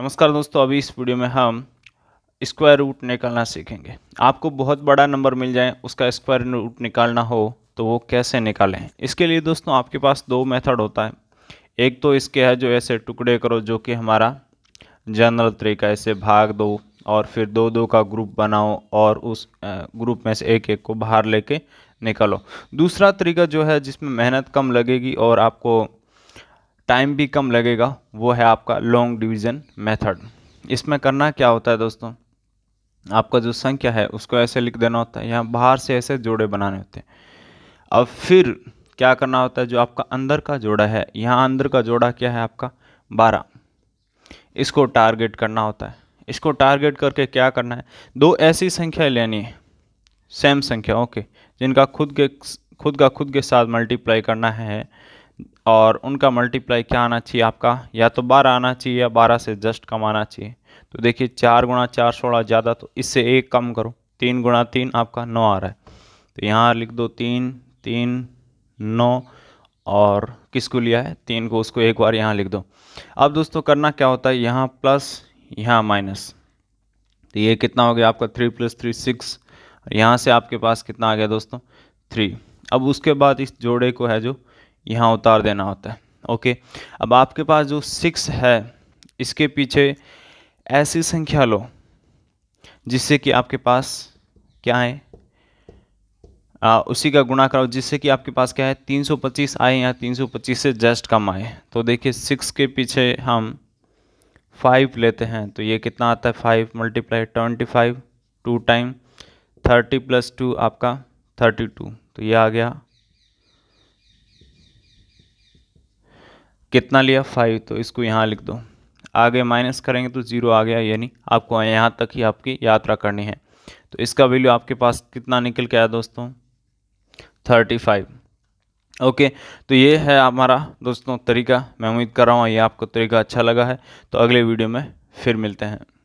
नमस्कार दोस्तों अभी इस वीडियो में हम स्क्वायर रूट निकालना सीखेंगे आपको बहुत बड़ा नंबर मिल जाए उसका स्क्वायर रूट निकालना हो तो वो कैसे निकालें इसके लिए दोस्तों आपके पास दो मेथड होता है एक तो इसके है जो ऐसे टुकड़े करो जो कि हमारा जनरल तरीका ऐसे भाग दो और फिर दो दो का ग्रुप बनाओ और उस ग्रुप में से एक एक को बाहर लेके निकालो दूसरा तरीका जो है जिसमें मेहनत कम लगेगी और आपको टाइम भी कम लगेगा वो है आपका लॉन्ग डिवीज़न मेथड इसमें करना क्या होता है दोस्तों आपका जो संख्या है उसको ऐसे लिख देना होता है यहाँ बाहर से ऐसे जोड़े बनाने होते हैं अब फिर क्या करना होता है जो आपका अंदर का जोड़ा है यहाँ अंदर का जोड़ा क्या है आपका बारह इसको टारगेट करना होता है इसको टारगेट करके क्या करना है दो ऐसी संख्याएं लेनी है सेम संख्या ओके जिनका खुद के खुद का खुद के साथ मल्टीप्लाई करना है और उनका मल्टीप्लाई क्या आना चाहिए आपका या तो बारह आना चाहिए या बारह से जस्ट कम आना चाहिए तो देखिए चार गुणा चार सोलह ज़्यादा तो इससे एक कम करो तीन गुणा तीन आपका नौ आ रहा है तो यहाँ लिख दो तीन तीन नौ और किसको लिया है तीन को उसको एक बार यहाँ लिख दो अब दोस्तों करना क्या होता है यहाँ प्लस यहाँ माइनस तो ये कितना हो गया आपका थ्री प्लस थ्री सिक्स यहाँ से आपके पास कितना आ गया दोस्तों थ्री अब उसके बाद इस जोड़े को है जो यहाँ उतार देना होता है ओके अब आपके पास जो सिक्स है इसके पीछे ऐसी संख्या लो जिससे कि आपके पास क्या है आ, उसी का गुणा कराओ जिससे कि आपके पास क्या है 325 आए या 325 से जस्ट कम आए तो देखिए सिक्स के पीछे हम फाइव लेते हैं तो ये कितना आता है five multiply twenty five two time thirty plus two आपका थर्टी टू तो ये आ गया कितना लिया फाइव तो इसको यहाँ लिख दो आगे माइनस करेंगे तो ज़ीरो आ गया यानी आपको यहाँ तक ही आपकी यात्रा करनी है तो इसका वैल्यू आपके पास कितना निकल के आया दोस्तों थर्टी फाइव ओके तो ये है हमारा दोस्तों तरीका मैं उम्मीद कर रहा हूँ ये आपको तरीका अच्छा लगा है तो अगले वीडियो में फिर मिलते हैं